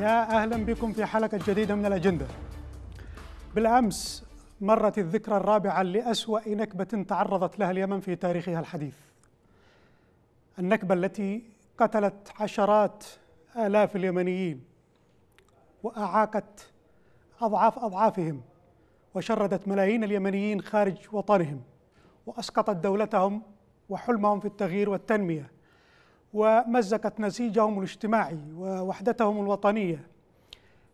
يا أهلا بكم في حلقة جديدة من الأجندة بالأمس مرت الذكرى الرابعة لأسوأ نكبة تعرضت لها اليمن في تاريخها الحديث النكبة التي قتلت عشرات آلاف اليمنيين وأعاقت أضعاف أضعافهم وشردت ملايين اليمنيين خارج وطنهم وأسقطت دولتهم وحلمهم في التغيير والتنمية ومزقت نسيجهم الاجتماعي ووحدتهم الوطنية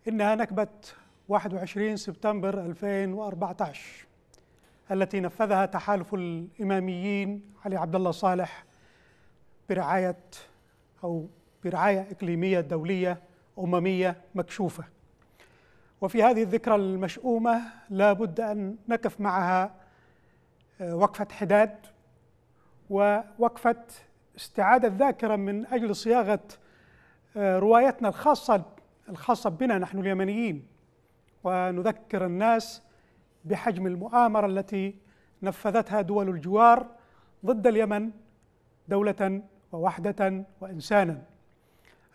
إنها نكبة 21 سبتمبر 2014 التي نفذها تحالف الإماميين علي عبد الله صالح برعاية أو برعاية إقليمية دولية أممية مكشوفة وفي هذه الذكرى المشؤومة لا بد أن نقف معها آه، وقفة حداد ووقفة استعادة ذاكرة من أجل صياغة آه، روايتنا الخاصة الخاصة بنا نحن اليمنيين ونذكر الناس بحجم المؤامرة التي نفذتها دول الجوار ضد اليمن دولة ووحدة وإنسانا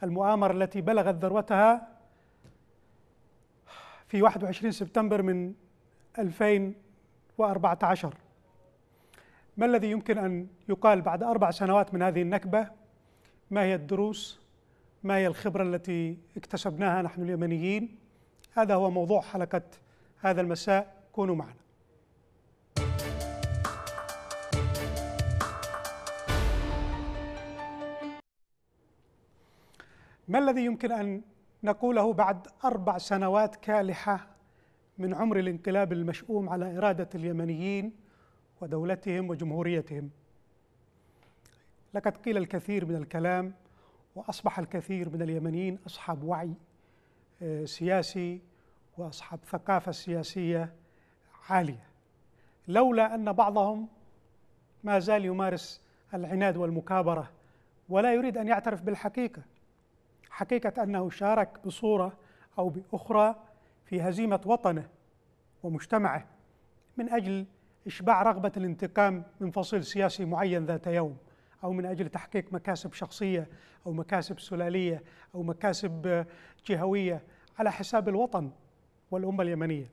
المؤامرة التي بلغت ذروتها في 21 سبتمبر من 2014 ما الذي يمكن أن يقال بعد أربع سنوات من هذه النكبة ما هي الدروس ما هي الخبرة التي اكتسبناها نحن اليمنيين هذا هو موضوع حلقة هذا المساء كونوا معنا ما الذي يمكن أن نقوله بعد أربع سنوات كالحة من عمر الانقلاب المشؤوم على إرادة اليمنيين ودولتهم وجمهوريتهم لقد قيل الكثير من الكلام واصبح الكثير من اليمنيين اصحاب وعي آه، سياسي واصحاب ثقافه سياسيه عاليه لولا ان بعضهم ما زال يمارس العناد والمكابره ولا يريد ان يعترف بالحقيقه حقيقه انه شارك بصوره او باخرى في هزيمه وطنه ومجتمعه من اجل إشباع رغبة الانتقام من فصيل سياسي معين ذات يوم أو من أجل تحقيق مكاسب شخصية أو مكاسب سلالية أو مكاسب آه، جهوية على حساب الوطن والأمة اليمنية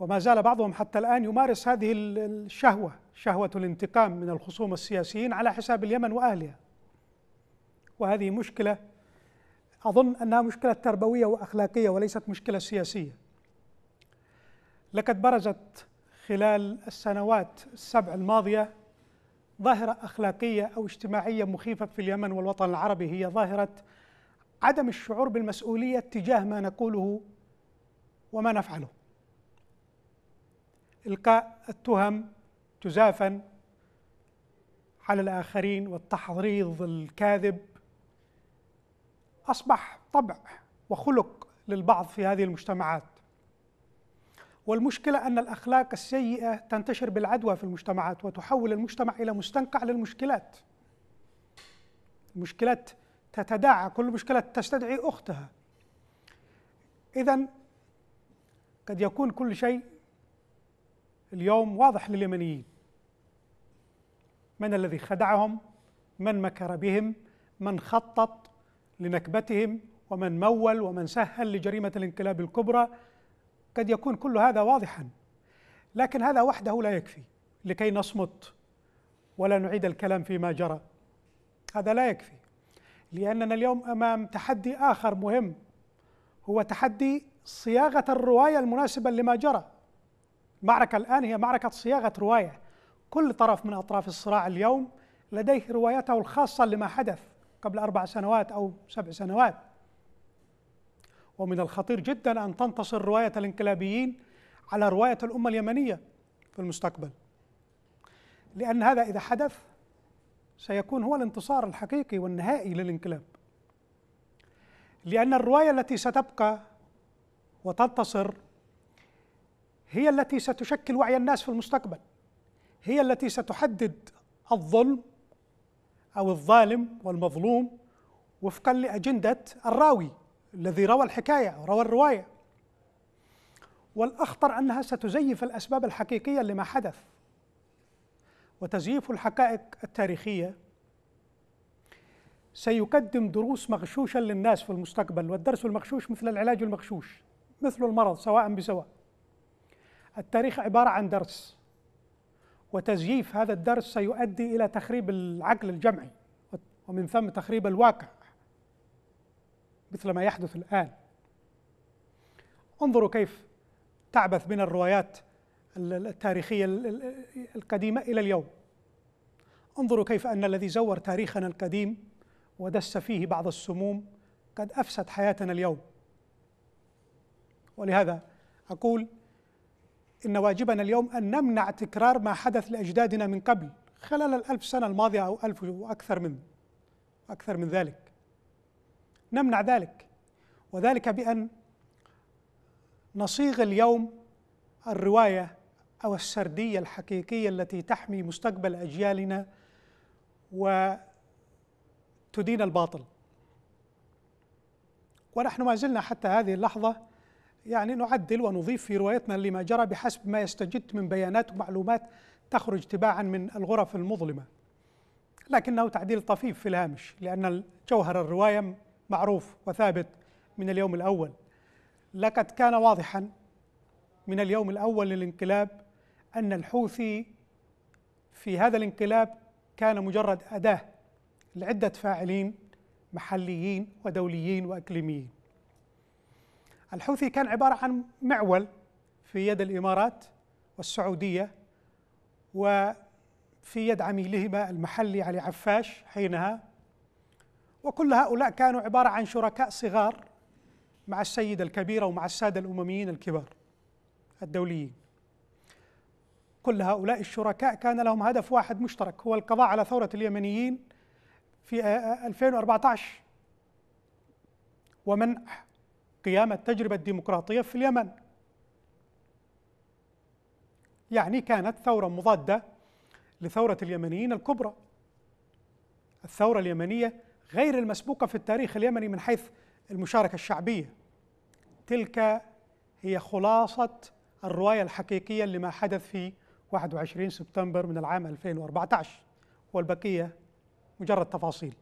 وما زال بعضهم حتى الآن يمارس هذه الشهوة شهوة الانتقام من الخصوم السياسيين على حساب اليمن وأهلها وهذه مشكلة أظن أنها مشكلة تربوية وأخلاقية وليست مشكلة سياسية لقد برزت خلال السنوات السبع الماضية ظاهرة أخلاقية أو اجتماعية مخيفة في اليمن والوطن العربي هي ظاهرة عدم الشعور بالمسؤولية تجاه ما نقوله وما نفعله إلقاء التهم تزافا على الآخرين والتحريض الكاذب أصبح طبع وخلق للبعض في هذه المجتمعات والمشكلة أن الأخلاق السيئة تنتشر بالعدوى في المجتمعات وتحول المجتمع إلى مستنقع للمشكلات المشكلات تتداعى كل مشكلة تستدعي أختها إذا قد يكون كل شيء اليوم واضح لليمنيين من الذي خدعهم من مكر بهم من خطط لنكبتهم ومن مول ومن سهل لجريمة الانقلاب الكبرى قد يكون كل هذا واضحا لكن هذا وحده لا يكفي لكي نصمت ولا نعيد الكلام فيما جرى هذا لا يكفي لاننا اليوم امام تحدي اخر مهم هو تحدي صياغه الروايه المناسبه لما جرى المعركه الان هي معركه صياغه روايه كل طرف من اطراف الصراع اليوم لديه روايته الخاصه لما حدث قبل اربع سنوات او سبع سنوات ومن الخطير جدا أن تنتصر رواية الانقلابيين على رواية الأمة اليمنية في المستقبل لأن هذا إذا حدث سيكون هو الانتصار الحقيقي والنهائي للانقلاب لأن الرواية التي ستبقى وتنتصر هي التي ستشكل وعي الناس في المستقبل هي التي ستحدد الظلم أو الظالم والمظلوم وفقا لأجندة الراوي الذي روى الحكاية روى الرواية والأخطر أنها ستزيف الأسباب الحقيقية لما حدث وتزييف الحقائق التاريخية سيقدم دروس مغشوشة للناس في المستقبل والدرس المغشوش مثل العلاج المغشوش مثل المرض سواء بسواء التاريخ عبارة عن درس وتزييف هذا الدرس سيؤدي إلى تخريب العقل الجمعي ومن ثم تخريب الواقع مثل ما يحدث الآن انظروا كيف تعبث بنا الروايات التاريخية القديمة إلى اليوم انظروا كيف أن الذي زور تاريخنا القديم ودس فيه بعض السموم قد أفسد حياتنا اليوم ولهذا أقول إن واجبنا اليوم أن نمنع تكرار ما حدث لأجدادنا من قبل خلال الألف سنة الماضية أو ألف وأكثر من أكثر من ذلك نمنع ذلك وذلك بأن نصيغ اليوم الرواية أو السردية الحقيقية التي تحمي مستقبل أجيالنا وتدين الباطل ونحن ما زلنا حتى هذه اللحظة يعني نعدل ونضيف في روايتنا لما جرى بحسب ما يستجد من بيانات ومعلومات تخرج تباعا من الغرف المظلمة لكنه تعديل طفيف في الهامش لأن جوهر الرواية معروف وثابت من اليوم الاول لقد كان واضحا من اليوم الاول للانقلاب ان الحوثي في هذا الانقلاب كان مجرد اداه لعده فاعلين محليين ودوليين واقليميين الحوثي كان عباره عن معول في يد الامارات والسعوديه وفي يد عميلهما المحلي علي عفاش حينها وكل هؤلاء كانوا عبارة عن شركاء صغار مع السيدة الكبيرة ومع السادة الأمميين الكبار الدوليين كل هؤلاء الشركاء كان لهم هدف واحد مشترك هو القضاء على ثورة اليمنيين في 2014 ومنع قيام التجربة الديمقراطية في اليمن يعني كانت ثورة مضادة لثورة اليمنيين الكبرى الثورة اليمنية غير المسبوقة في التاريخ اليمني من حيث المشاركة الشعبية تلك هي خلاصة الرواية الحقيقية لما حدث في 21 سبتمبر من العام 2014 والبقية مجرد تفاصيل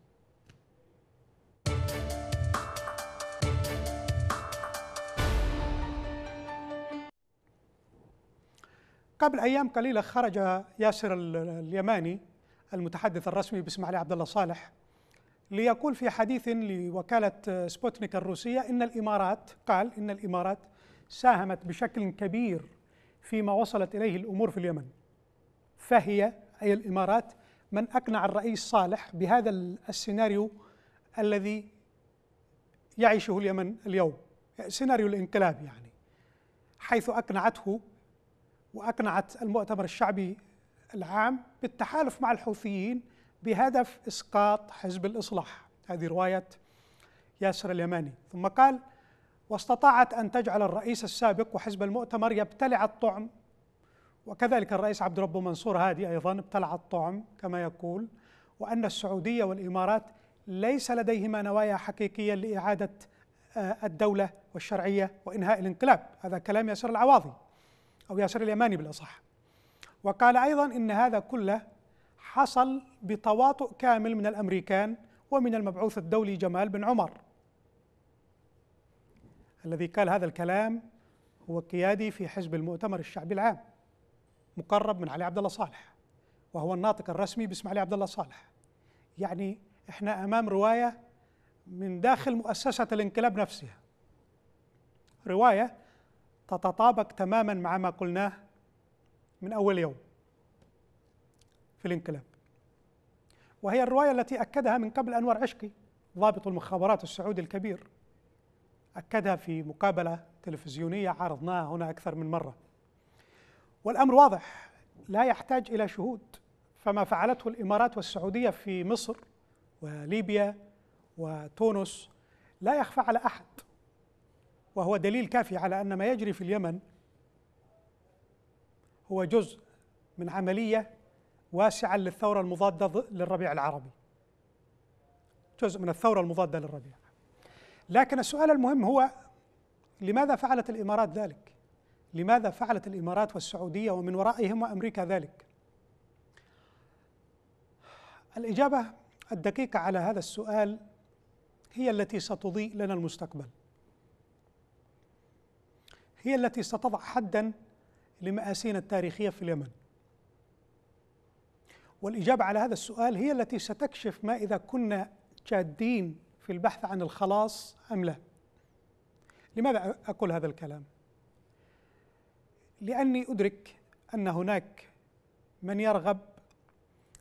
قبل أيام قليلة خرج ياسر اليماني المتحدث الرسمي باسم علي عبد الله صالح ليقول في حديث لوكالة سبوتنيك الروسية إن الإمارات قال إن الإمارات ساهمت بشكل كبير فيما وصلت إليه الأمور في اليمن فهي أي الإمارات من أقنع الرئيس صالح بهذا السيناريو الذي يعيشه اليمن اليوم سيناريو الانقلاب يعني حيث أقنعته وأقنعت المؤتمر الشعبي العام بالتحالف مع الحوثيين بهدف إسقاط حزب الإصلاح هذه رواية ياسر اليماني ثم قال واستطاعت أن تجعل الرئيس السابق وحزب المؤتمر يبتلع الطعم وكذلك الرئيس عبد ربه منصور هادي أيضا ابتلع الطعم كما يقول وأن السعودية والإمارات ليس لديهما نوايا حقيقية لإعادة آه، الدولة والشرعية وإنهاء الانقلاب هذا كلام ياسر العواضي أو ياسر اليماني بالأصح وقال أيضا إن هذا كله حصل بتواطؤ كامل من الامريكان ومن المبعوث الدولي جمال بن عمر الذي قال هذا الكلام هو قيادي في حزب المؤتمر الشعبي العام مقرب من علي عبد الله صالح وهو الناطق الرسمي باسم علي عبد الله صالح يعني احنا امام روايه من داخل مؤسسه الانقلاب نفسها روايه تتطابق تماما مع ما قلناه من اول يوم في الانقلاب وهي الرواية التي أكدها من قبل أنور عشقي ضابط المخابرات السعودي الكبير أكدها في مقابلة تلفزيونية عرضناها هنا أكثر من مرة والأمر واضح لا يحتاج إلى شهود فما فعلته الإمارات والسعودية في مصر وليبيا وتونس لا يخفى على أحد وهو دليل كافي على أن ما يجري في اليمن هو جزء من عملية واسعا للثورة المضادة للربيع العربي جزء من الثورة المضادة للربيع لكن السؤال المهم هو لماذا فعلت الإمارات ذلك؟ لماذا فعلت الإمارات والسعودية ومن ورائهم أمريكا ذلك؟ الإجابة الدقيقة على هذا السؤال هي التي ستضيء لنا المستقبل هي التي ستضع حدا لمآسينا التاريخية في اليمن والإجابة على هذا السؤال هي التي ستكشف ما إذا كنا جادين في البحث عن الخلاص أم لا لماذا أقول هذا الكلام؟ لأني أدرك أن هناك من يرغب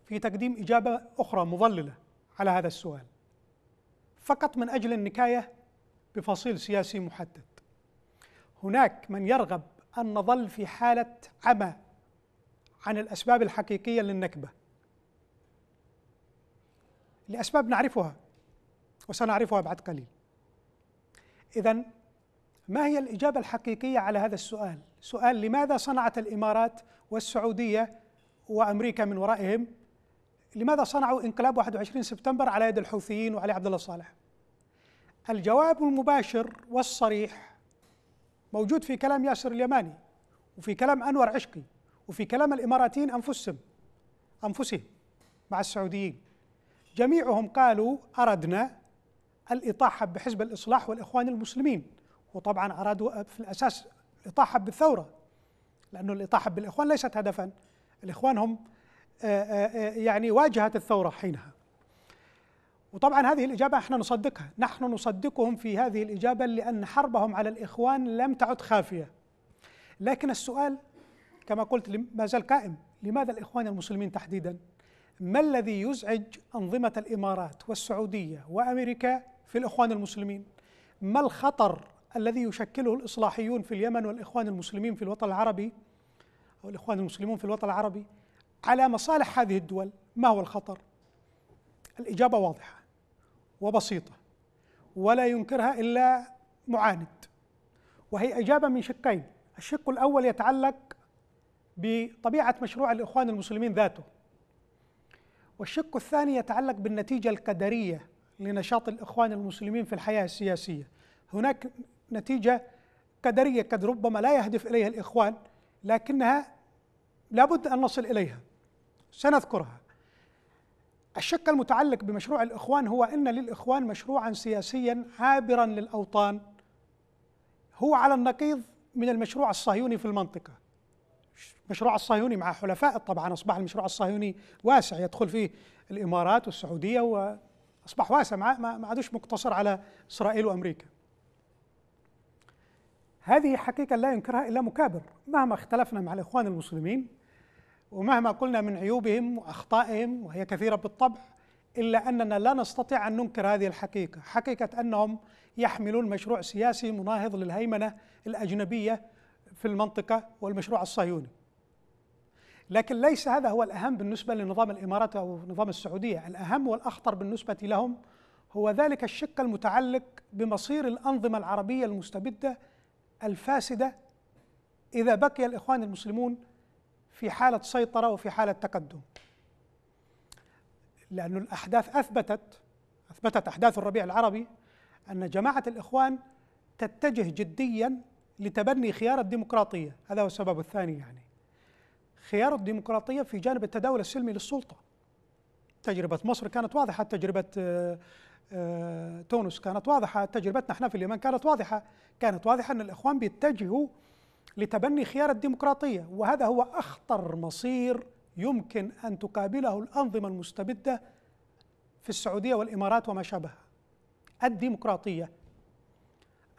في تقديم إجابة أخرى مضللة على هذا السؤال فقط من أجل النكاية بفصيل سياسي محدد هناك من يرغب أن نظل في حالة عمى عن الأسباب الحقيقية للنكبة لأسباب نعرفها وسنعرفها بعد قليل إذا ما هي الإجابة الحقيقية على هذا السؤال؟ سؤال لماذا صنعت الإمارات والسعودية وأمريكا من ورائهم لماذا صنعوا انقلاب 21 سبتمبر على يد الحوثيين وعلي عبد الله صالح؟ الجواب المباشر والصريح موجود في كلام ياسر اليماني وفي كلام انور عشقي وفي كلام الاماراتيين انفسهم انفسهم مع السعوديين جميعهم قالوا أردنا الإطاحة بحزب الإصلاح والإخوان المسلمين وطبعا أرادوا في الأساس الإطاحة بالثورة لأنه الإطاحة بالإخوان ليست هدفا الإخوان هم آه، آه، آه، يعني واجهة الثورة حينها وطبعا هذه الإجابة احنا نصدقها نحن نصدقهم في هذه الإجابة لأن حربهم على الإخوان لم تعد خافية لكن السؤال كما قلت ما زال قائم لماذا الإخوان المسلمين تحديدا ما الذي يزعج أنظمة الإمارات والسعودية وأمريكا في الإخوان المسلمين ما الخطر الذي يشكله الإصلاحيون في اليمن والإخوان المسلمين في الوطن العربي أو الإخوان المسلمون في الوطن العربي على مصالح هذه الدول ما هو الخطر الإجابة واضحة وبسيطة ولا ينكرها إلا معاند وهي إجابة من شقين الشق الأول يتعلق بطبيعة مشروع الإخوان المسلمين ذاته والشق الثاني يتعلق بالنتيجة القدرية لنشاط الإخوان المسلمين في الحياة السياسية هناك نتيجة قدرية قد ربما لا يهدف إليها الإخوان لكنها لابد أن نصل إليها سنذكرها الشق المتعلق بمشروع الإخوان هو أن للإخوان مشروعا سياسيا عابرا للأوطان هو على النقيض من المشروع الصهيوني في المنطقة المشروع الصهيوني مع حلفاء طبعا اصبح المشروع الصهيوني واسع يدخل فيه الامارات والسعوديه واصبح واسع ما عادوش مقتصر على اسرائيل وامريكا. هذه حقيقه لا ينكرها الا مكابر مهما اختلفنا مع الاخوان المسلمين ومهما قلنا من عيوبهم واخطائهم وهي كثيره بالطبع الا اننا لا نستطيع ان ننكر هذه الحقيقه، حقيقه انهم يحملون مشروع سياسي مناهض للهيمنه الاجنبيه في المنطقة والمشروع الصهيوني لكن ليس هذا هو الأهم بالنسبة لنظام الإمارات أو نظام السعودية الأهم والأخطر بالنسبة لهم هو ذلك الشق المتعلق بمصير الأنظمة العربية المستبدة الفاسدة إذا بقي الإخوان المسلمون في حالة سيطرة وفي حالة تقدم لأن الأحداث أثبتت أثبتت أحداث الربيع العربي أن جماعة الإخوان تتجه جديا لتبني خيار الديمقراطية هذا هو السبب الثاني يعني خيار الديمقراطية في جانب التداول السلمي للسلطة تجربة مصر كانت واضحة تجربة آه، آه، تونس كانت واضحة تجربتنا احنا في اليمن كانت واضحة كانت واضحة أن الإخوان بيتجهوا لتبني خيار الديمقراطية وهذا هو أخطر مصير يمكن أن تقابله الأنظمة المستبدة في السعودية والإمارات وما شابهها الديمقراطية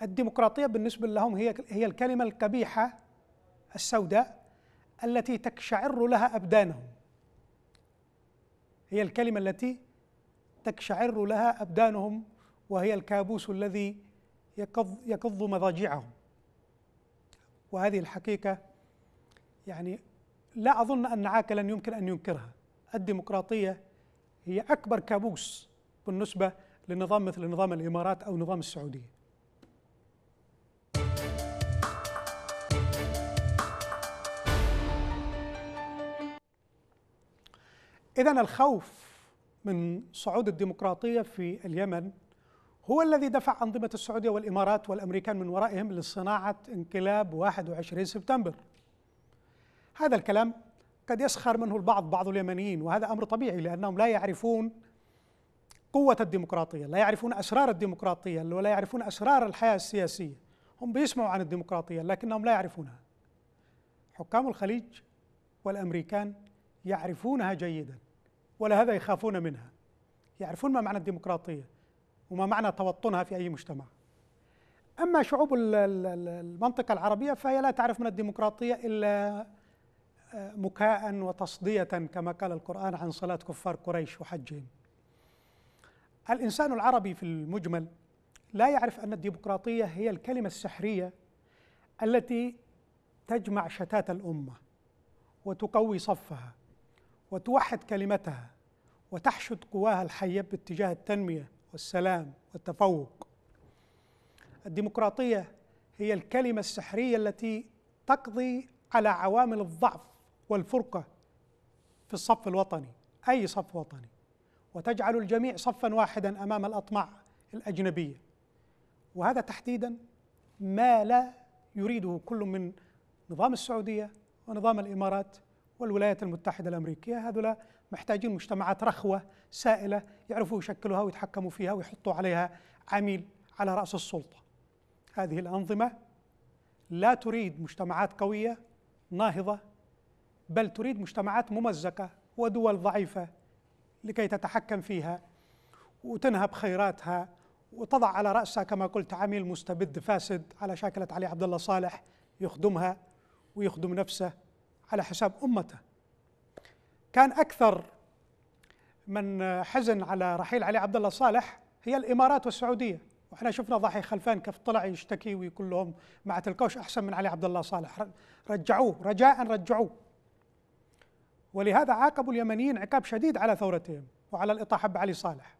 الديمقراطيه بالنسبه لهم هي هي الكلمه القبيحه السوداء التي تقشعر لها ابدانهم هي الكلمه التي تقشعر لها ابدانهم وهي الكابوس الذي يكظ يكظ مضاجعهم وهذه الحقيقه يعني لا اظن ان عاقلا يمكن ان ينكرها الديمقراطيه هي اكبر كابوس بالنسبه لنظام مثل نظام الامارات او نظام السعوديه إذا الخوف من صعود الديمقراطية في اليمن هو الذي دفع أنظمة السعودية والإمارات والأمريكان من ورائهم لصناعة انقلاب 21 سبتمبر هذا الكلام قد يسخر منه البعض بعض اليمنيين وهذا أمر طبيعي لأنهم لا يعرفون قوة الديمقراطية لا يعرفون أسرار الديمقراطية ولا يعرفون أسرار الحياة السياسية هم بيسمعوا عن الديمقراطية لكنهم لا يعرفونها حكام الخليج والأمريكان يعرفونها جيدا ولا هذا يخافون منها يعرفون ما معنى الديمقراطية وما معنى توطنها في أي مجتمع أما شعوب المنطقة العربية فهي لا تعرف من الديمقراطية إلا آه، مكاء وتصدية كما قال القرآن عن صلاة كفار قريش وحجهم الإنسان العربي في المجمل لا يعرف أن الديمقراطية هي الكلمة السحرية التي تجمع شتات الأمة وتقوي صفها وتوحد كلمتها وتحشد قواها الحيه باتجاه التنميه والسلام والتفوق الديمقراطيه هي الكلمه السحريه التي تقضي على عوامل الضعف والفرقه في الصف الوطني اي صف وطني وتجعل الجميع صفا واحدا امام الاطماع الاجنبيه وهذا تحديدا ما لا يريده كل من نظام السعوديه ونظام الامارات والولايات المتحدة الأمريكية هذولا محتاجين مجتمعات رخوة سائلة يعرفوا يشكلوها ويتحكموا فيها ويحطوا عليها عميل على رأس السلطة هذه الأنظمة لا تريد مجتمعات قوية ناهضة بل تريد مجتمعات ممزقة ودول ضعيفة لكي تتحكم فيها وتنهب خيراتها وتضع على رأسها كما قلت عميل مستبد فاسد على شاكلة علي عبد الله صالح يخدمها ويخدم نفسه على حساب امته كان اكثر من حزن على رحيل علي عبد الله صالح هي الامارات والسعوديه واحنا شفنا ضحي خلفان كيف طلع يشتكي ويقول لهم مع تلكوش احسن من علي عبد الله صالح رجعوه رجاء رجعوه ولهذا عاقبوا اليمنيين عقاب شديد على ثورتهم وعلى الاطاحه بعلي صالح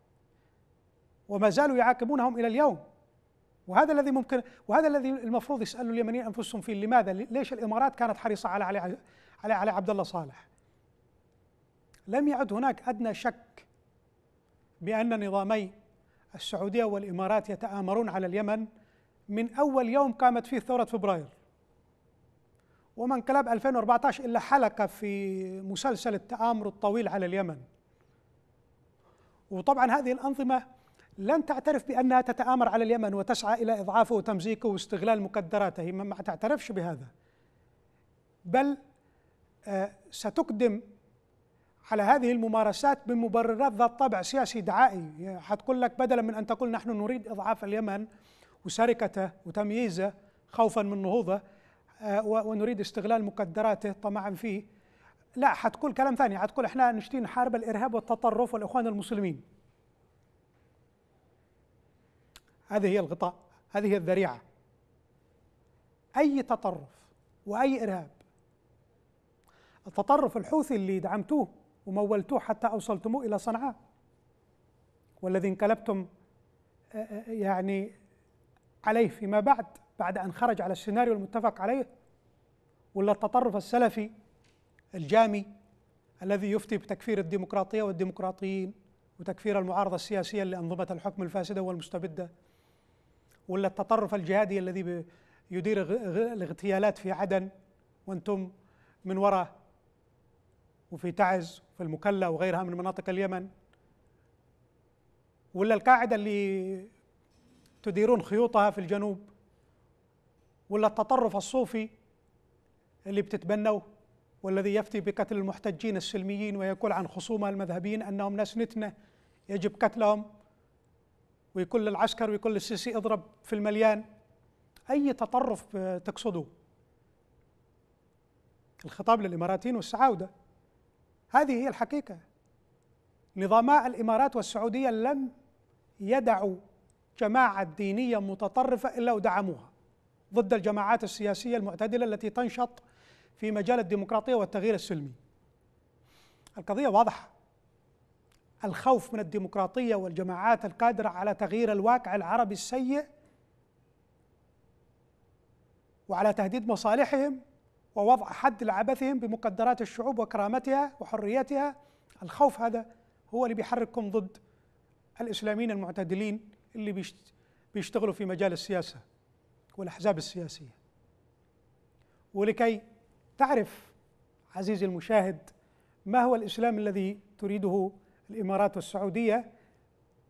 وما زالوا يعاقبونهم الى اليوم وهذا الذي ممكن وهذا الذي المفروض يسالوا اليمنيين انفسهم فيه لماذا ليش الامارات كانت حريصه على علي علي, علي, عبد الله صالح لم يعد هناك ادنى شك بان نظامي السعوديه والامارات يتامرون على اليمن من اول يوم قامت فيه ثوره فبراير وما انقلاب 2014 الا حلقه في مسلسل التامر الطويل على اليمن وطبعا هذه الانظمه لن تعترف بأنها تتآمر على اليمن وتسعى إلى إضعافه وتمزيقه واستغلال مقدراته ما تعترفش بهذا بل آه، ستقدم على هذه الممارسات بمبررات ذات طابع سياسي دعائي حتقول لك بدلا من أن تقول نحن نريد إضعاف اليمن وسرقته وتمييزه خوفا من نهوضه آه، ونريد استغلال مقدراته طمعا فيه لا حتقول كلام ثاني حتقول احنا نشتي نحارب الارهاب والتطرف والاخوان المسلمين هذه هي الغطاء هذه هي الذريعه اي تطرف واي ارهاب التطرف الحوثي اللي دعمتوه ومولتوه حتى اوصلتموه الى صنعاء والذي انقلبتم آه، آه، يعني عليه فيما بعد بعد ان خرج على السيناريو المتفق عليه ولا التطرف السلفي الجامي الذي يفتي بتكفير الديمقراطيه والديمقراطيين وتكفير المعارضه السياسيه لانظمه الحكم الفاسده والمستبده ولا التطرف الجهادي الذي يدير الاغتيالات في عدن وانتم من وراء وفي تعز وفي المكلا وغيرها من مناطق اليمن ولا القاعده اللي تديرون خيوطها في الجنوب ولا التطرف الصوفي اللي بتتبنوه والذي يفتي بقتل المحتجين السلميين ويقول عن خصومه المذهبيين انهم ناس نتنه يجب قتلهم ويكون للعسكر ويكون للسيسي اضرب في المليان اي تطرف تقصده الخطاب للاماراتيين والسعوده هذه هي الحقيقه نظاما الامارات والسعوديه لم يدعوا جماعه دينيه متطرفه الا ودعموها ضد الجماعات السياسيه المعتدله التي تنشط في مجال الديمقراطيه والتغيير السلمي القضيه واضحه الخوف من الديمقراطية والجماعات القادرة على تغيير الواقع العربي السيء وعلى تهديد مصالحهم ووضع حد لعبثهم بمقدرات الشعوب وكرامتها وحريتها الخوف هذا هو اللي بيحرككم ضد الإسلاميين المعتدلين اللي بيشتغلوا في مجال السياسة والأحزاب السياسية ولكي تعرف عزيزي المشاهد ما هو الإسلام الذي تريده الإمارات والسعودية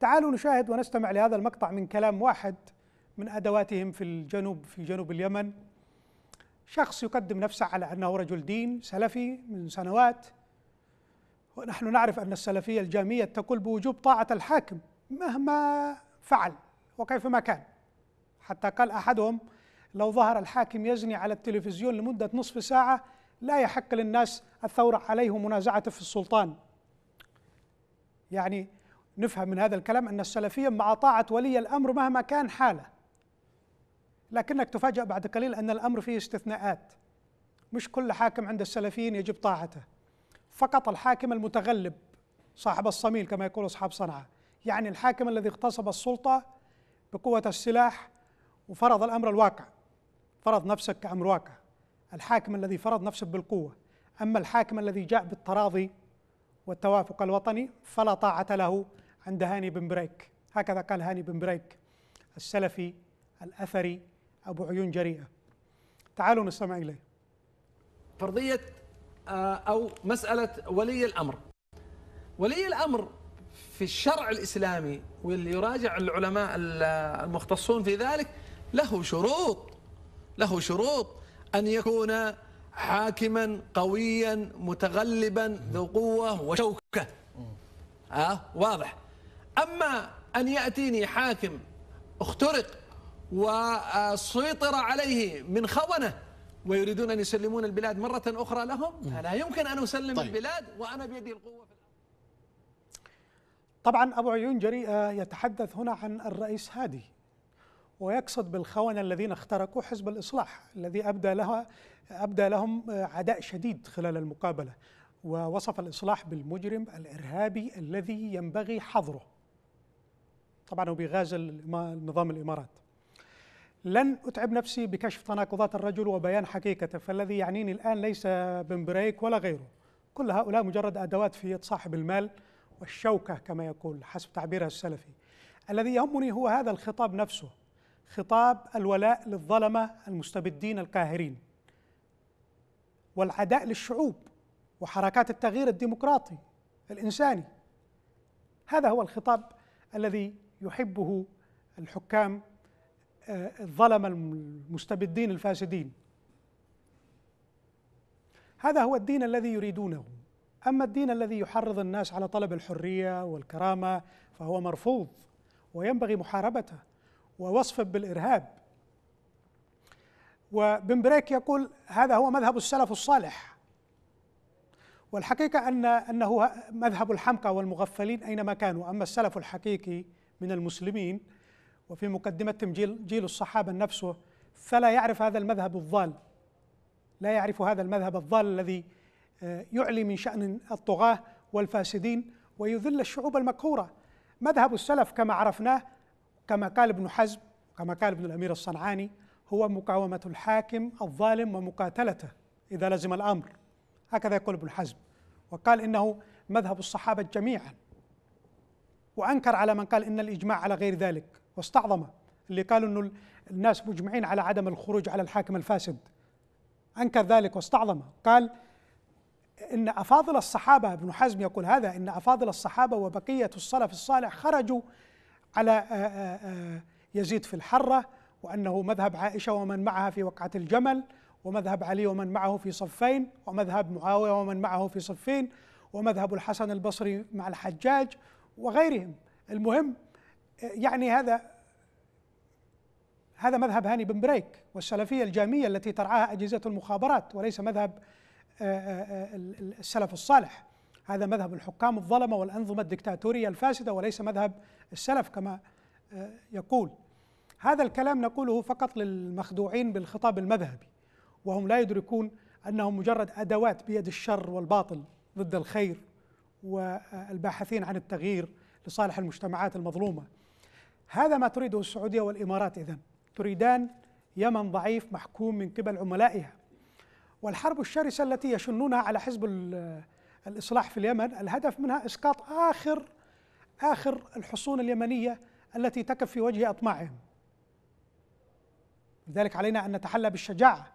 تعالوا نشاهد ونستمع لهذا المقطع من كلام واحد من أدواتهم في الجنوب في جنوب اليمن شخص يقدم نفسه على أنه رجل دين سلفي من سنوات ونحن نعرف أن السلفية الجامية تقول بوجوب طاعة الحاكم مهما فعل وكيفما كان حتى قال أحدهم لو ظهر الحاكم يزني على التلفزيون لمدة نصف ساعة لا يحق للناس الثورة عليه ومنازعته في السلطان يعني نفهم من هذا الكلام أن السلفية مع طاعة ولي الأمر مهما كان حالة لكنك تفاجأ بعد قليل أن الأمر فيه استثناءات مش كل حاكم عند السلفيين يجب طاعته فقط الحاكم المتغلب صاحب الصميل كما يقول أصحاب صنعاء يعني الحاكم الذي اغتصب السلطة بقوة السلاح وفرض الأمر الواقع فرض نفسك كأمر واقع الحاكم الذي فرض نفسه بالقوة أما الحاكم الذي جاء بالتراضي والتوافق الوطني فلا طاعة له عند هاني بن بريك هكذا قال هاني بن بريك السلفي الأثري أبو عيون جريئة تعالوا نستمع إليه فرضية آه، أو مسألة ولي الأمر ولي الأمر في الشرع الإسلامي واللي يراجع العلماء المختصون في ذلك له شروط له شروط أن يكون حاكما قويا متغلبا ذو قوة وشوكة آه واضح أما أن يأتيني حاكم اخترق وسيطر عليه من خونه ويريدون أن يسلمون البلاد مرة أخرى لهم لا يمكن أن أسلم طيب. البلاد وأنا بيدي القوة في طبعا أبو عيون جريئة يتحدث هنا عن الرئيس هادي ويقصد بالخونة الذين اخترقوا حزب الإصلاح الذي أبدى لها أبدى لهم آه، عداء شديد خلال المقابلة ووصف الإصلاح بالمجرم الإرهابي الذي ينبغي حظره طبعا بيغازل نظام الإمارات لن أتعب نفسي بكشف تناقضات الرجل وبيان حقيقته فالذي يعنيني الآن ليس بن بريك ولا غيره كل هؤلاء مجرد أدوات في يد صاحب المال والشوكة كما يقول حسب تعبيرها السلفي الذي يهمني هو هذا الخطاب نفسه خطاب الولاء للظلمة المستبدين القاهرين والعداء للشعوب وحركات التغيير الديمقراطي الانساني هذا هو الخطاب الذي يحبه الحكام آه، الظلم المستبدين الفاسدين هذا هو الدين الذي يريدونه اما الدين الذي يحرض الناس على طلب الحريه والكرامه فهو مرفوض وينبغي محاربته ووصفه بالارهاب وبن بريك يقول هذا هو مذهب السلف الصالح والحقيقة أن أنه مذهب الحمقى والمغفلين أينما كانوا أما السلف الحقيقي من المسلمين وفي مقدمتهم جيل, جيل الصحابة نفسه فلا يعرف هذا المذهب الضال لا يعرف هذا المذهب الضال الذي آه، يعلي من شأن الطغاة والفاسدين ويذل الشعوب المقهورة مذهب السلف كما عرفناه كما قال ابن حزم كما قال ابن الأمير الصنعاني هو مقاومة الحاكم الظالم ومقاتلته إذا لزم الأمر هكذا يقول ابن حزم وقال إنه مذهب الصحابة جميعا وأنكر على من قال إن الإجماع على غير ذلك واستعظم اللي قالوا أنه الناس مجمعين على عدم الخروج على الحاكم الفاسد أنكر ذلك واستعظم قال إن أفاضل الصحابة ابن حزم يقول هذا إن أفاضل الصحابة وبقية السلف الصالح خرجوا على آه، آه، آه، يزيد في الحرة وأنه مذهب عائشة ومن معها في وقعة الجمل ومذهب علي ومن معه في صفين ومذهب معاوية ومن معه في صفين ومذهب الحسن البصري مع الحجاج وغيرهم المهم يعني هذا هذا مذهب هاني بن بريك والسلفية الجامية التي ترعاها أجهزة المخابرات وليس مذهب آه، آه، السلف الصالح هذا مذهب الحكام الظلمة والأنظمة الدكتاتورية الفاسدة وليس مذهب السلف كما آه، يقول هذا الكلام نقوله فقط للمخدوعين بالخطاب المذهبي وهم لا يدركون انهم مجرد ادوات بيد الشر والباطل ضد الخير والباحثين عن التغيير لصالح المجتمعات المظلومه. هذا ما تريده السعوديه والامارات اذا تريدان يمن ضعيف محكوم من قبل عملائها. والحرب الشرسه التي يشنونها على حزب الاصلاح في اليمن الهدف منها اسقاط اخر اخر الحصون اليمنيه التي تكف في وجه اطماعهم. لذلك علينا أن نتحلى بالشجاعة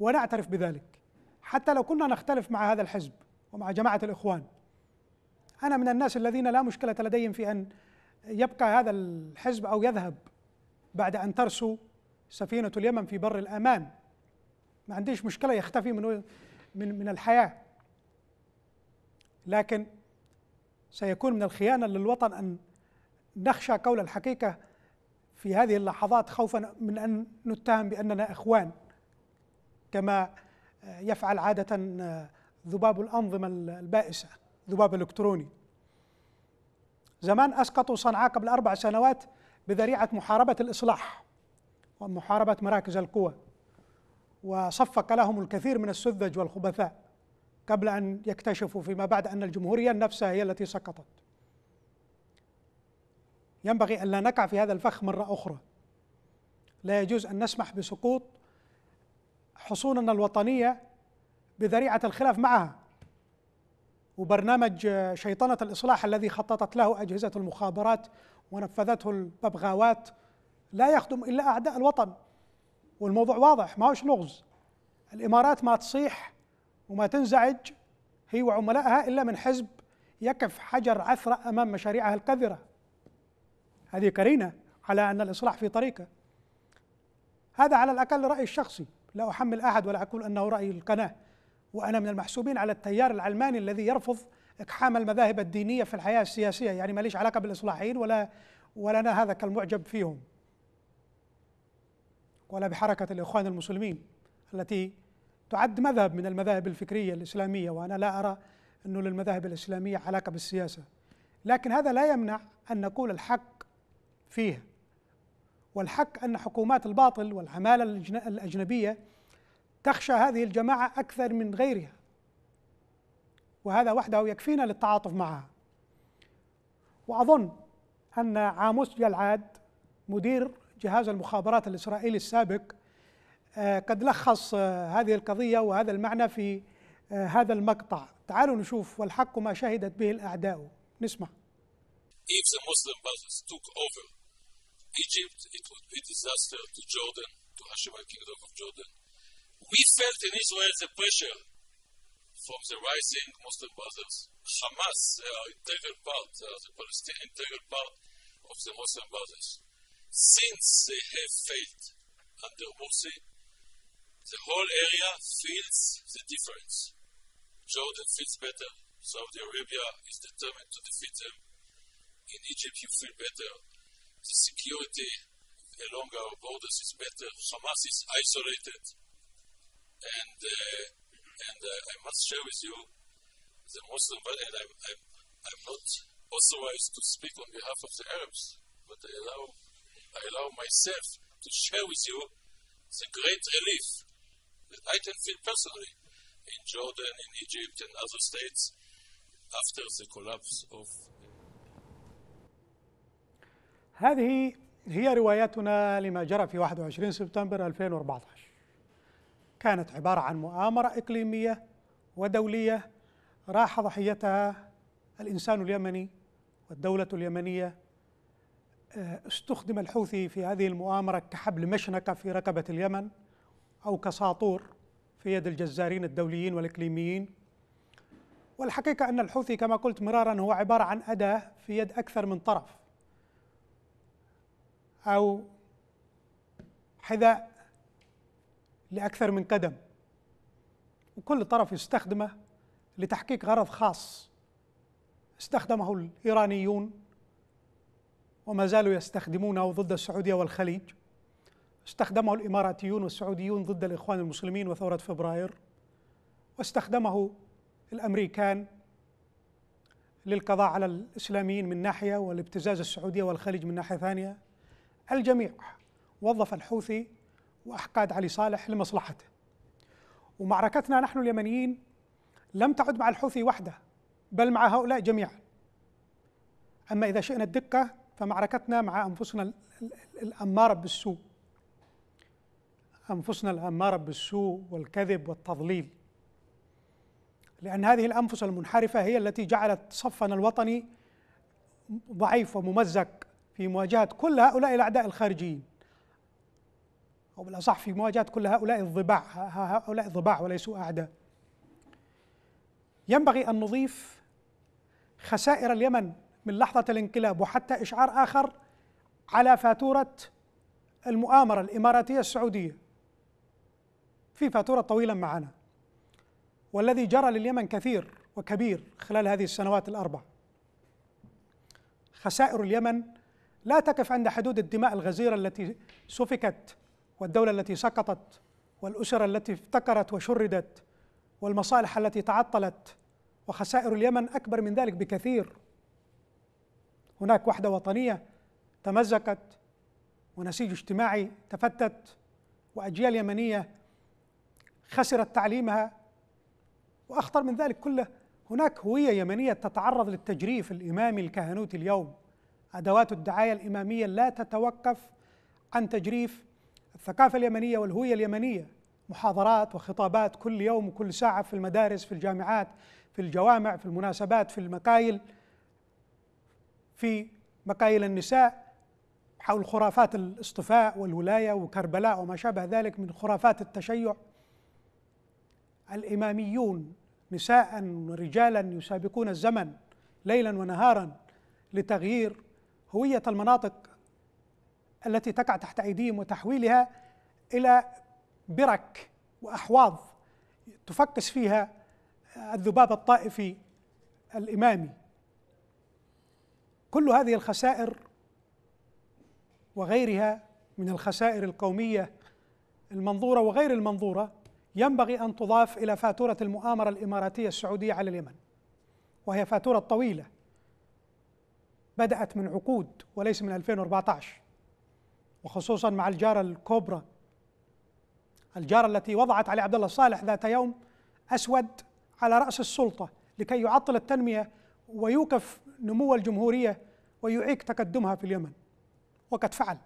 ونعترف بذلك حتى لو كنا نختلف مع هذا الحزب ومع جماعة الإخوان أنا من الناس الذين لا مشكلة لديهم في أن يبقى هذا الحزب أو يذهب بعد أن ترسو سفينة اليمن في بر الأمان ما عنديش مشكلة يختفي من من من الحياة لكن سيكون من الخيانة للوطن أن نخشى قول الحقيقة في هذه اللحظات خوفا من ان نتهم باننا اخوان كما يفعل عاده ذباب الانظمه البائسه ذباب الكتروني زمان اسقطوا صنعاء قبل اربع سنوات بذريعه محاربه الاصلاح ومحاربه مراكز القوى وصفق لهم الكثير من السذج والخبثاء قبل ان يكتشفوا فيما بعد ان الجمهوريه نفسها هي التي سقطت ينبغي أن لا نقع في هذا الفخ مرة أخرى لا يجوز أن نسمح بسقوط حصوننا الوطنية بذريعة الخلاف معها وبرنامج شيطنة الإصلاح الذي خططت له أجهزة المخابرات ونفذته الببغاوات لا يخدم إلا أعداء الوطن والموضوع واضح ما هوش لغز الإمارات ما تصيح وما تنزعج هي وعملائها إلا من حزب يقف حجر عثرة أمام مشاريعها القذرة هذه قرينة على أن الإصلاح في طريقه هذا على الأقل رأيي الشخصي لا أحمل أحد ولا أقول أنه رأي القناة وأنا من المحسوبين على التيار العلماني الذي يرفض إقحام المذاهب الدينية في الحياة السياسية يعني ماليش علاقة بالإصلاحيين ولا ولا أنا هذا كالمعجب فيهم ولا بحركة الإخوان المسلمين التي تعد مذهب من المذاهب الفكرية الإسلامية وأنا لا أرى أنه للمذاهب الإسلامية علاقة بالسياسة لكن هذا لا يمنع أن نقول الحق فيها والحق أن حكومات الباطل والعمالة الأجنبية تخشى هذه الجماعة أكثر من غيرها وهذا وحده يكفينا للتعاطف معها وأظن أن عاموس جلعاد مدير جهاز المخابرات الإسرائيلي السابق آه، قد لخص آه، هذه القضية وهذا المعنى في آه، هذا المقطع تعالوا نشوف والحق ما شهدت به الأعداء نسمع If the Muslim brothers took over Egypt, it would be disaster to Jordan, to Hashemite kingdom of Jordan. We felt in Israel the pressure from the rising Muslim brothers. Hamas, they are integral part, they uh, the Palestinian integral part of the Muslim brothers. Since they have failed under Morsi, the whole area feels the difference. Jordan feels better. Saudi Arabia is determined to defeat them. In Egypt, you feel better the security along our borders is better. Hamas is isolated, and uh, and uh, I must share with you the Muslim, and I'm, I'm I'm not authorized to speak on behalf of the Arabs, but I allow I allow myself to share with you the great relief that I can feel personally in Jordan, in Egypt, and other states after the collapse of هذه هي روايتنا لما جرى في 21 سبتمبر 2014 كانت عبارة عن مؤامرة إقليمية ودولية راح ضحيتها الإنسان اليمني والدولة اليمنية آه، استخدم الحوثي في هذه المؤامرة كحبل مشنكة في رقبة اليمن أو كساطور في يد الجزارين الدوليين والإقليميين والحقيقة أن الحوثي كما قلت مرارا هو عبارة عن أداة في يد أكثر من طرف أو حذاء لأكثر من قدم وكل طرف يستخدمه لتحقيق غرض خاص استخدمه الإيرانيون وما زالوا يستخدمونه ضد السعودية والخليج استخدمه الإماراتيون والسعوديون ضد الإخوان المسلمين وثورة فبراير واستخدمه الأمريكان للقضاء على الإسلاميين من ناحية والابتزاز السعودية والخليج من ناحية ثانية الجميع وظف الحوثي وأحقاد علي صالح لمصلحته ومعركتنا نحن اليمنيين لم تعد مع الحوثي وحده بل مع هؤلاء جميعا أما إذا شئنا الدقة فمعركتنا مع أنفسنا الأمارة بالسوء أنفسنا الأمارة بالسوء والكذب والتضليل لأن هذه الأنفس المنحرفة هي التي جعلت صفنا الوطني ضعيف وممزق في مواجهة كل هؤلاء الأعداء الخارجيين أو بالأصح في مواجهة كل هؤلاء الضباع هؤلاء ضباع وليسوا أعداء ينبغي أن نضيف خسائر اليمن من لحظة الانقلاب وحتى إشعار آخر على فاتورة المؤامرة الإماراتية السعودية في فاتورة طويلة معنا والذي جرى لليمن كثير وكبير خلال هذه السنوات الأربع خسائر اليمن لا تقف عند حدود الدماء الغزيرة التي سفكت والدولة التي سقطت والأسر التي افتقرت وشردت والمصالح التي تعطلت وخسائر اليمن أكبر من ذلك بكثير هناك وحدة وطنية تمزقت ونسيج اجتماعي تفتت وأجيال يمنية خسرت تعليمها وأخطر من ذلك كله هناك هوية يمنية تتعرض للتجريف الإمامي الكهنوتي اليوم أدوات الدعاية الإمامية لا تتوقف عن تجريف الثقافة اليمنية والهوية اليمنية محاضرات وخطابات كل يوم وكل ساعة في المدارس في الجامعات في الجوامع في المناسبات في المقايل في مقايل النساء حول خرافات الاصطفاء والولاية وكربلاء وما شابه ذلك من خرافات التشيع الإماميون نساء ورجالا يسابقون الزمن ليلا ونهارا لتغيير هوية المناطق التي تقع تحت أيديهم وتحويلها إلى برك وأحواض تفكس فيها الذباب الطائفي الإمامي كل هذه الخسائر وغيرها من الخسائر القومية المنظورة وغير المنظورة ينبغي أن تضاف إلى فاتورة المؤامرة الإماراتية السعودية على اليمن وهي فاتورة طويلة بدأت من عقود وليس من 2014 وخصوصا مع الجارة الكبرى الجارة التي وضعت علي عبد الله الصالح ذات يوم أسود على رأس السلطة لكي يعطل التنمية ويوقف نمو الجمهورية ويعيق تقدمها في اليمن وقد فعل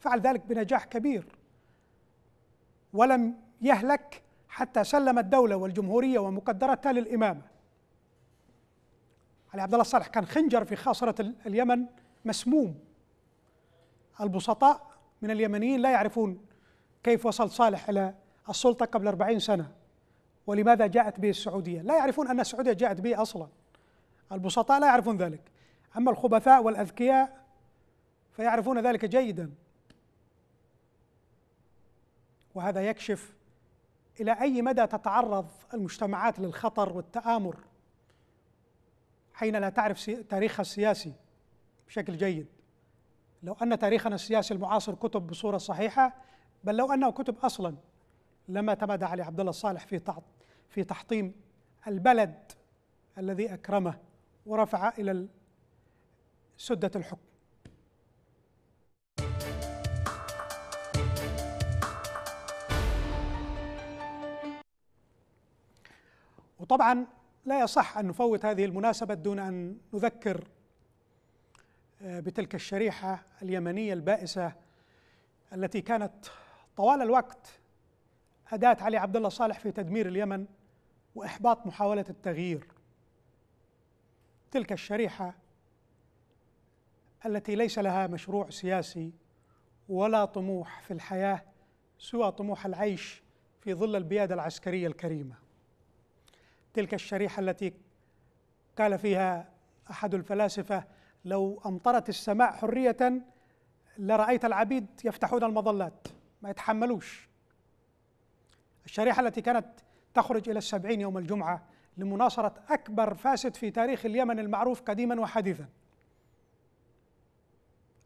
فعل ذلك بنجاح كبير ولم يهلك حتى سلم الدولة والجمهورية ومقدرتها للإمامة علي عبد الله الصالح كان خنجر في خاصرة اليمن مسموم البسطاء من اليمنيين لا يعرفون كيف وصل صالح إلى السلطة قبل أربعين سنة ولماذا جاءت به السعودية لا يعرفون أن السعودية جاءت به أصلا البسطاء لا يعرفون ذلك أما الخبثاء والأذكياء فيعرفون ذلك جيدا وهذا يكشف إلى أي مدى تتعرض المجتمعات للخطر والتآمر حين لا تعرف تاريخها السياسي بشكل جيد لو أن تاريخنا السياسي المعاصر كتب بصورة صحيحة بل لو أنه كتب أصلا لما تمادى علي عبد الله الصالح في في تحطيم البلد الذي أكرمه ورفع إلى سدة الحكم وطبعا لا يصح أن نفوت هذه المناسبة دون أن نذكر آه، بتلك الشريحة اليمنية البائسة التي كانت طوال الوقت أداة علي عبد الله صالح في تدمير اليمن وإحباط محاولة التغيير تلك الشريحة التي ليس لها مشروع سياسي ولا طموح في الحياة سوى طموح العيش في ظل البيادة العسكرية الكريمة تلك الشريحه التي قال فيها احد الفلاسفه لو امطرت السماء حريه لرايت العبيد يفتحون المظلات ما يتحملوش الشريحه التي كانت تخرج الى السبعين يوم الجمعه لمناصره اكبر فاسد في تاريخ اليمن المعروف قديما وحديثا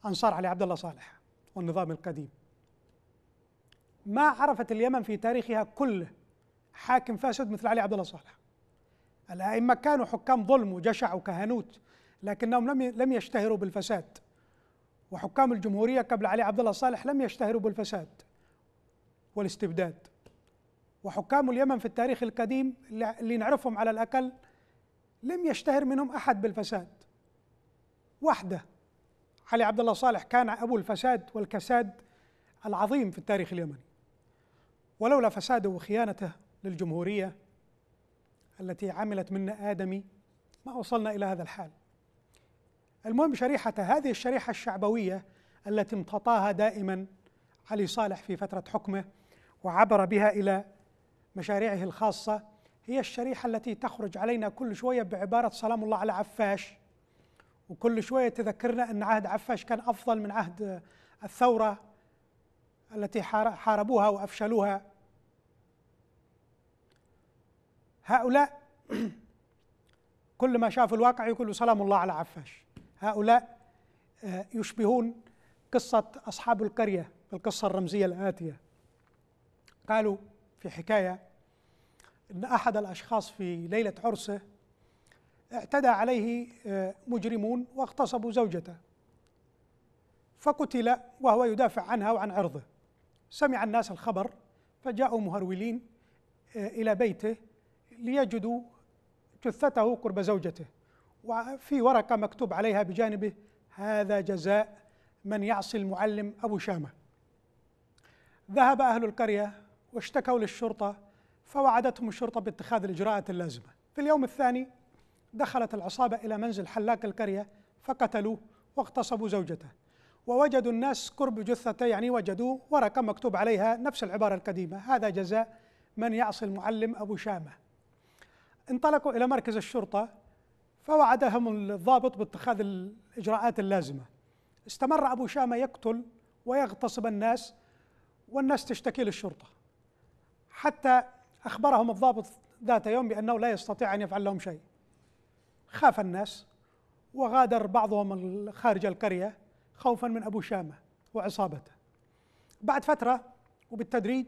انصار علي عبد الله صالح والنظام القديم ما عرفت اليمن في تاريخها كله حاكم فاسد مثل علي عبد الله صالح الأئمة كانوا حكام ظلم وجشع وكهنوت لكنهم لم لم يشتهروا بالفساد وحكام الجمهورية قبل علي عبد الله صالح لم يشتهروا بالفساد والاستبداد وحكام اليمن في التاريخ القديم اللي نعرفهم على الأقل لم يشتهر منهم أحد بالفساد وحده علي عبد الله صالح كان أبو الفساد والكساد العظيم في التاريخ اليمني ولولا فساده وخيانته للجمهورية التي عملت منا آدمي ما وصلنا إلى هذا الحال المهم شريحة هذه الشريحة الشعبوية التي امتطاها دائما علي صالح في فترة حكمه وعبر بها إلى مشاريعه الخاصة هي الشريحة التي تخرج علينا كل شوية بعبارة سلام الله على عفاش وكل شوية تذكرنا أن عهد عفاش كان أفضل من عهد الثورة التي حاربوها وأفشلوها هؤلاء كل ما شافوا الواقع يقولوا سلام الله على عفاش هؤلاء آه، يشبهون قصة أصحاب القرية القصة الرمزية الآتية قالوا في حكاية أن أحد الأشخاص في ليلة عرسه اعتدى عليه آه، مجرمون واغتصبوا زوجته فقتل وهو يدافع عنها وعن عرضه سمع الناس الخبر فجاءوا مهرولين آه، إلى بيته ليجدوا جثته قرب زوجته وفي ورقة مكتوب عليها بجانبه هذا جزاء من يعصي المعلم أبو شامة ذهب أهل القرية واشتكوا للشرطة فوعدتهم الشرطة باتخاذ الإجراءات اللازمة في اليوم الثاني دخلت العصابة إلى منزل حلاق القرية فقتلوه واغتصبوا زوجته ووجدوا الناس قرب جثته يعني وجدوا ورقة مكتوب عليها نفس العبارة القديمة هذا جزاء من يعصي المعلم أبو شامة انطلقوا إلى مركز الشرطة فوعدهم الضابط باتخاذ الإجراءات اللازمة استمر أبو شامة يقتل ويغتصب الناس والناس تشتكي للشرطة حتى أخبرهم الضابط ذات يوم بأنه لا يستطيع أن يفعل لهم شيء خاف الناس وغادر بعضهم خارج القرية خوفا من أبو شامة وعصابته بعد فترة وبالتدريج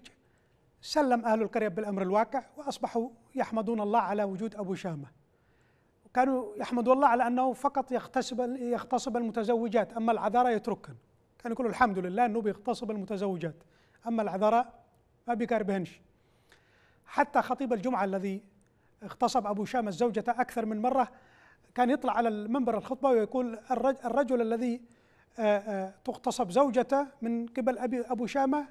سلم أهل القرية بالأمر الواقع وأصبحوا يحمدون الله على وجود أبو شامة كانوا يحمدون الله على أنه فقط يغتصب, يغتصب المتزوجات أما العذارى يتركن كانوا يقولوا الحمد لله أنه بيغتصب المتزوجات أما العذراء ما بيكار بهنش حتى خطيب الجمعة الذي اغتصب أبو شامة زوجته أكثر من مرة كان يطلع على المنبر الخطبة ويقول الرجل الذي آه، آه، تغتصب زوجته من قبل أبي أبو شامة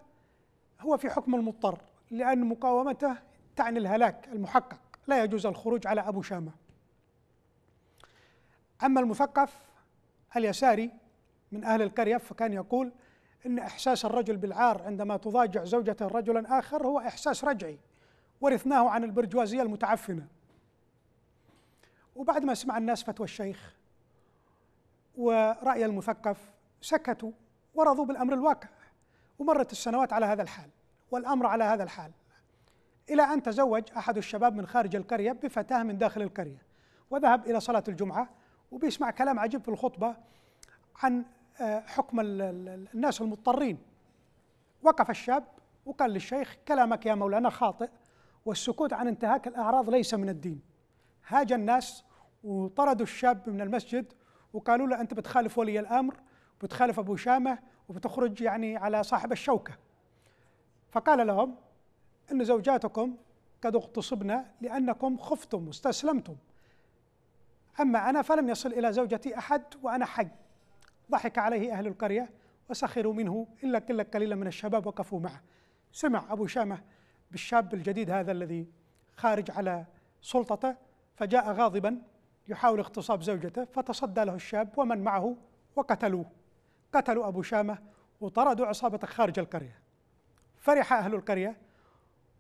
هو في حكم المضطر لأن مقاومته تعني الهلاك المحقق لا يجوز الخروج على أبو شامة أما المثقف اليساري من أهل القرية فكان يقول إن إحساس الرجل بالعار عندما تضاجع زوجته رجلا آخر هو إحساس رجعي ورثناه عن البرجوازية المتعفنة وبعد ما سمع الناس فتوى الشيخ ورأي المثقف سكتوا ورضوا بالأمر الواقع ومرت السنوات على هذا الحال والأمر على هذا الحال إلى أن تزوج أحد الشباب من خارج القرية بفتاة من داخل القرية وذهب إلى صلاة الجمعة وبيسمع كلام عجيب في الخطبة عن آه، حكم الناس المضطرين وقف الشاب وقال للشيخ كلامك يا مولانا خاطئ والسكوت عن انتهاك الأعراض ليس من الدين هاج الناس وطردوا الشاب من المسجد وقالوا له أنت بتخالف ولي الأمر بتخالف أبو شامة وبتخرج يعني على صاحب الشوكة فقال لهم إن زوجاتكم قد اغتصبن لأنكم خفتم واستسلمتم أما أنا فلم يصل إلى زوجتي أحد وأنا حي ضحك عليه أهل القرية وسخروا منه إلا قلة قليلة من الشباب وقفوا معه سمع أبو شامة بالشاب الجديد هذا الذي خارج على سلطته فجاء غاضبا يحاول اغتصاب زوجته فتصدى له الشاب ومن معه وقتلوه قتلوا أبو شامة وطردوا عصابته خارج القرية فرح أهل القرية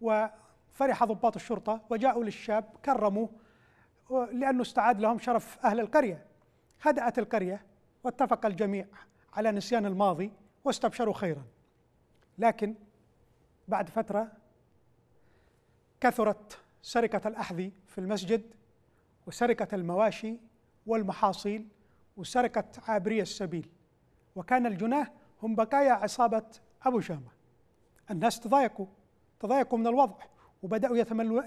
وفرح ضباط الشرطة وجاءوا للشاب كرموه لأنه استعاد لهم شرف أهل القرية هدأت القرية واتفق الجميع على نسيان الماضي واستبشروا خيرا لكن بعد فترة كثرت سرقة الأحذي في المسجد وسرقة المواشي والمحاصيل وسرقة عابري السبيل وكان الجناه هم بقايا عصابة أبو شامة الناس تضايقوا تضايقوا من الوضع وبدأوا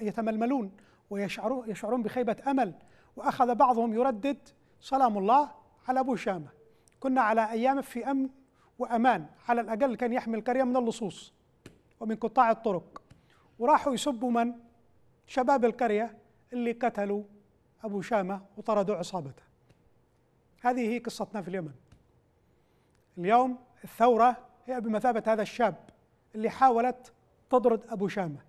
يتململون ويشعرون يشعرون بخيبة أمل وأخذ بعضهم يردد سلام الله على أبو شامة كنا على أيامه في أمن وأمان على الأقل كان يحمي القرية من اللصوص ومن قطاع الطرق وراحوا يسبوا من؟ شباب القرية اللي قتلوا أبو شامة وطردوا عصابته هذه هي قصتنا في اليمن اليوم الثورة هي بمثابة هذا الشاب اللي حاولت تطرد أبو شامة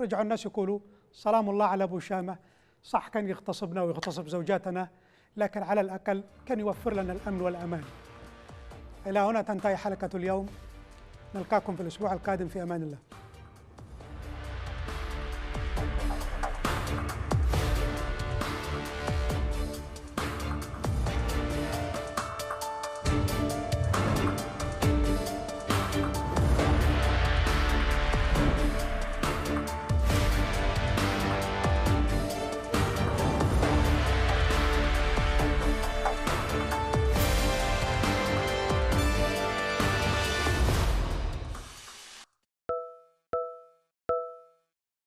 رجعوا الناس يقولوا سلام الله على أبو شامة صح كان يغتصبنا ويغتصب زوجاتنا لكن على الأقل كان يوفر لنا الأمن والأمان إلى هنا تنتهي حلقة اليوم نلقاكم في الأسبوع القادم في أمان الله